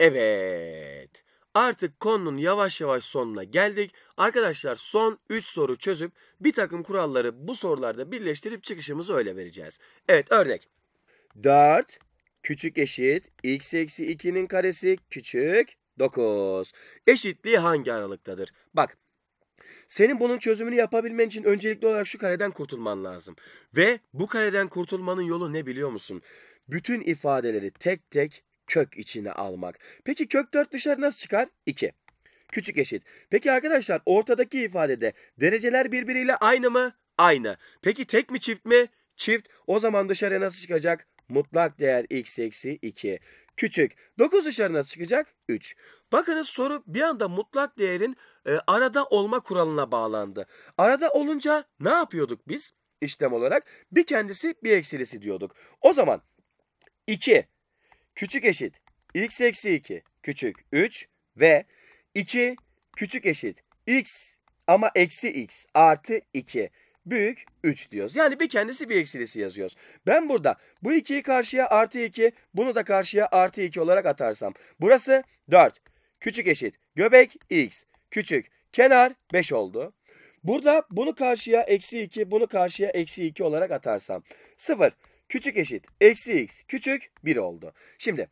Evet. Artık konunun yavaş yavaş sonuna geldik. Arkadaşlar son 3 soru çözüp bir takım kuralları bu sorularda birleştirip çıkışımızı öyle vereceğiz. Evet örnek. 4 küçük eşit x eksi 2'nin karesi küçük 9. Eşitliği hangi aralıktadır? Bak senin bunun çözümünü yapabilmen için öncelikli olarak şu kareden kurtulman lazım. Ve bu kareden kurtulmanın yolu ne biliyor musun? Bütün ifadeleri tek tek kök içine almak. Peki kök 4 dışarı nasıl çıkar? 2. Küçük eşit. Peki arkadaşlar ortadaki ifadede dereceler birbiriyle aynı mı? Aynı. Peki tek mi çift mi? Çift. O zaman dışarıya nasıl çıkacak? Mutlak değer x eksi 2. Küçük. 9 dışarı nasıl çıkacak? 3. Bakınız soru bir anda mutlak değerin e, arada olma kuralına bağlandı. Arada olunca ne yapıyorduk biz? işlem olarak bir kendisi bir eksilisi diyorduk. O zaman 2 küçük eşit x eksi 2 küçük 3 ve 2 küçük eşit x ama eksi x artı 2 büyük 3 diyoruz. Yani bir kendisi bir eksilisi yazıyoruz. Ben burada bu 2'yi karşıya artı 2 bunu da karşıya artı 2 olarak atarsam. Burası 4 küçük eşit göbek x küçük kenar 5 oldu. Burada bunu karşıya eksi 2 bunu karşıya eksi 2 olarak atarsam. 0 Küçük eşit eksi x küçük 1 oldu. Şimdi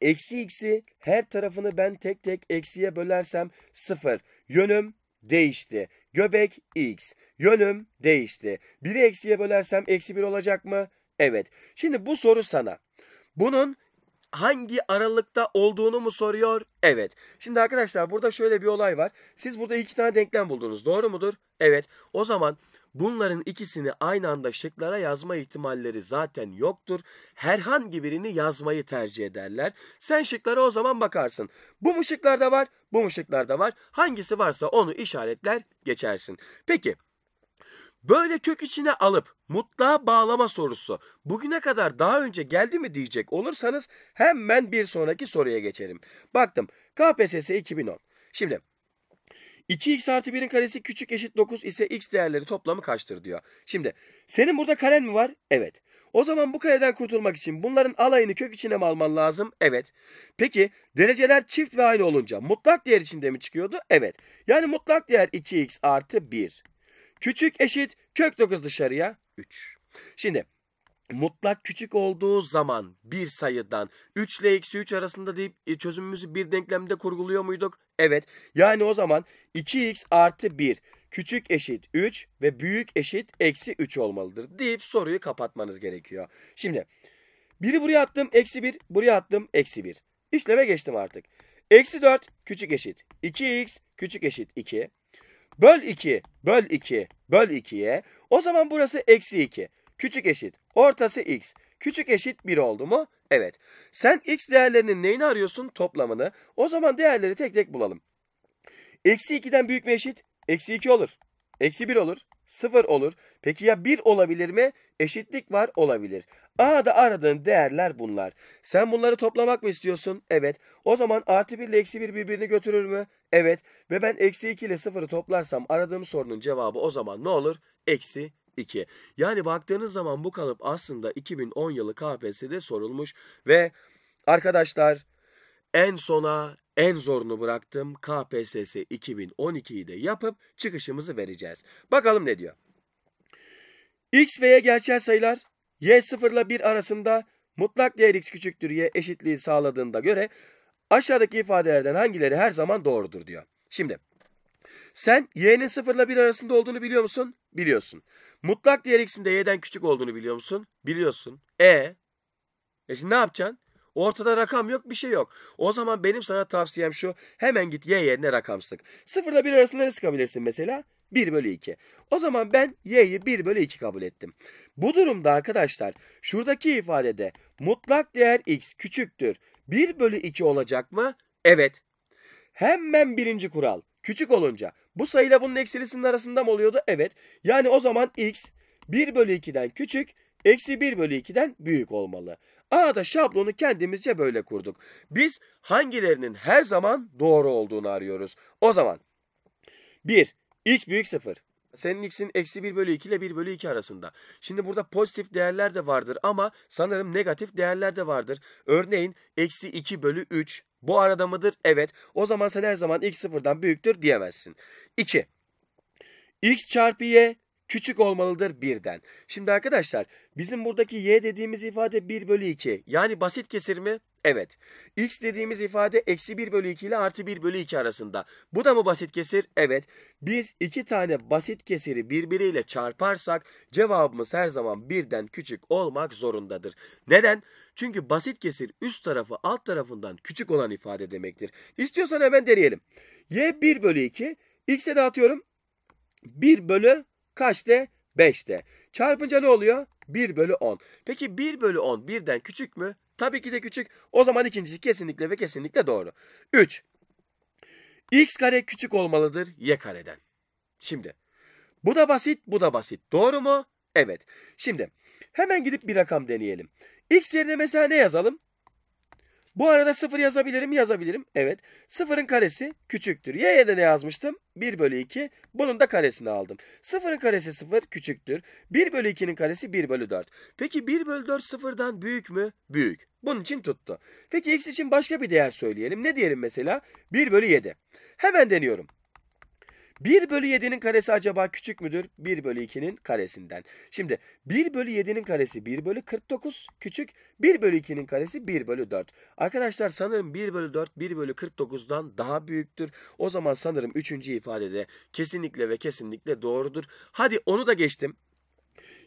eksi x'i her tarafını ben tek tek eksiye bölersem 0. Yönüm değişti. Göbek x. Yönüm değişti. 1'i eksiye bölersem eksi 1 olacak mı? Evet. Şimdi bu soru sana. Bunun hangi aralıkta olduğunu mu soruyor? Evet. Şimdi arkadaşlar burada şöyle bir olay var. Siz burada iki tane denklem buldunuz. Doğru mudur? Evet. O zaman bunların ikisini aynı anda şıklara yazma ihtimalleri zaten yoktur. Herhangi birini yazmayı tercih ederler. Sen şıklara o zaman bakarsın. Bu mu şıklarda var? Bu mu şıklarda var? Hangisi varsa onu işaretler geçersin. Peki Böyle kök içine alıp mutlağa bağlama sorusu bugüne kadar daha önce geldi mi diyecek olursanız hemen bir sonraki soruya geçelim. Baktım KPSS 2010. Şimdi 2x artı 1'in karesi küçük eşit 9 ise x değerleri toplamı kaçtır diyor. Şimdi senin burada karen mi var? Evet. O zaman bu kareden kurtulmak için bunların alayını kök içine mi alman lazım? Evet. Peki dereceler çift ve aynı olunca mutlak değer içinde mi çıkıyordu? Evet. Yani mutlak değer 2x artı 1. Küçük eşit kök 9 dışarıya 3. Şimdi mutlak küçük olduğu zaman bir sayıdan 3 ile eksi 3 arasında deyip e, çözümümüzü bir denklemde kurguluyor muyduk? Evet. Yani o zaman 2x artı 1 küçük eşit 3 ve büyük eşit eksi 3 olmalıdır deyip soruyu kapatmanız gerekiyor. Şimdi biri buraya attım eksi 1 buraya attım eksi 1. İşleme geçtim artık. Eksi 4 küçük eşit 2x küçük eşit 2. Böl 2, böl 2, böl 2'ye. O zaman burası eksi 2. Küçük eşit. Ortası x. Küçük eşit 1 oldu mu? Evet. Sen x değerlerinin neyini arıyorsun? Toplamını. O zaman değerleri tek tek bulalım. Eksi 2'den büyük mü eşit? Eksi 2 olur. Eksi 1 olur sıfır olur. Peki ya bir olabilir mi? Eşitlik var olabilir. A'da aradığın değerler bunlar. Sen bunları toplamak mı istiyorsun? Evet. O zaman artı 1 ile eksi 1 birbirini götürür mü? Evet. Ve ben eksi 2 ile sıfırı toplarsam aradığım sorunun cevabı o zaman ne olur? Eksi 2. Yani baktığınız zaman bu kalıp aslında 2010 yılı KPSS'de sorulmuş ve arkadaşlar en sona en zorunu bıraktım. KPSS 2012'yi de yapıp çıkışımızı vereceğiz. Bakalım ne diyor. X ve Y gerçel sayılar Y 0 ile 1 arasında mutlak değer X küçüktür Y eşitliği sağladığında göre aşağıdaki ifadelerden hangileri her zaman doğrudur diyor. Şimdi sen y'nin 0 ile 1 arasında olduğunu biliyor musun? Biliyorsun. Mutlak değer x'in de y'den küçük olduğunu biliyor musun? Biliyorsun. E, e şimdi ne yapacaksın? Ortada rakam yok bir şey yok. O zaman benim sana tavsiyem şu. Hemen git y yerine rakam sık. Sıfırla bir arasında ne sıkabilirsin mesela? 1 bölü 2. O zaman ben y'yi 1 bölü 2 kabul ettim. Bu durumda arkadaşlar şuradaki ifadede mutlak değer x küçüktür. 1 bölü 2 olacak mı? Evet. Hemen birinci kural. Küçük olunca bu sayıyla bunun eksilisinin arasında mı oluyordu? Evet. Yani o zaman x 1 bölü 2'den küçük, eksi 1 bölü 2'den büyük olmalı da şablonu kendimizce böyle kurduk. Biz hangilerinin her zaman doğru olduğunu arıyoruz. O zaman 1. X büyük 0. Senin x'in eksi 1 bölü 2 ile 1 bölü 2 arasında. Şimdi burada pozitif değerler de vardır ama sanırım negatif değerler de vardır. Örneğin eksi 2 bölü 3 bu arada mıdır? Evet. O zaman sen her zaman x sıfırdan büyüktür diyemezsin. 2. x çarpı y küçük olmalıdır birden. Şimdi arkadaşlar bizim buradaki y dediğimiz ifade 1 bölü 2 yani basit kesir mi? Evet. X dediğimiz ifade eksi 1 bölü 2 ile artı 1 bölü 2 arasında. Bu da mı basit kesir? Evet. Biz iki tane basit kesiri birbiriyle çarparsak cevabımız her zaman birden küçük olmak zorundadır. Neden? Çünkü basit kesir üst tarafı alt tarafından küçük olan ifade demektir. İstiyorsan hemen deneyelim. Y 1 bölü 2. X'e de atıyorum. 1 bölü Kaçte? 5'te. Çarpınca ne oluyor? 1 bölü 10. Peki 1 bölü 10 birden küçük mü? Tabii ki de küçük. O zaman ikincisi kesinlikle ve kesinlikle doğru. 3. X kare küçük olmalıdır y kareden. Şimdi bu da basit bu da basit. Doğru mu? Evet. Şimdi hemen gidip bir rakam deneyelim. X yerine mesela ne yazalım? Bu arada 0 yazabilirim yazabilirim. Evet 0'ın karesi küçüktür. Y'ye de ne yazmıştım? 1 bölü 2. Bunun da karesini aldım. 0'ın karesi 0 küçüktür. 1 bölü 2'nin karesi 1 bölü 4. Peki 1 bölü 4 sıfırdan büyük mü? Büyük. Bunun için tuttu. Peki x için başka bir değer söyleyelim. Ne diyelim mesela? 1 bölü 7. Hemen deniyorum. 1 bölü 7'nin karesi acaba küçük müdür? 1 bölü 2'nin karesinden. Şimdi 1 bölü 7'nin karesi 1 bölü 49 küçük. 1 bölü 2'nin karesi 1 bölü 4. Arkadaşlar sanırım 1 bölü 4 1 bölü 49'dan daha büyüktür. O zaman sanırım 3. ifadede kesinlikle ve kesinlikle doğrudur. Hadi onu da geçtim.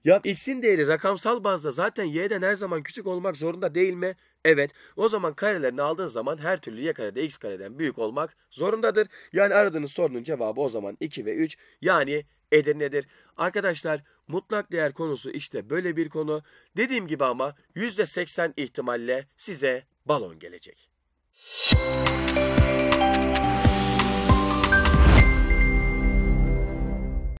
Ya x'in değeri rakamsal bazda zaten y'den her zaman küçük olmak zorunda değil mi? Evet. O zaman karelerini aldığın zaman her türlü y karede x kareden büyük olmak zorundadır. Yani aradığınız sorunun cevabı o zaman 2 ve 3. Yani Edirne'dir. Arkadaşlar mutlak değer konusu işte böyle bir konu. Dediğim gibi ama %80 ihtimalle size balon gelecek. Müzik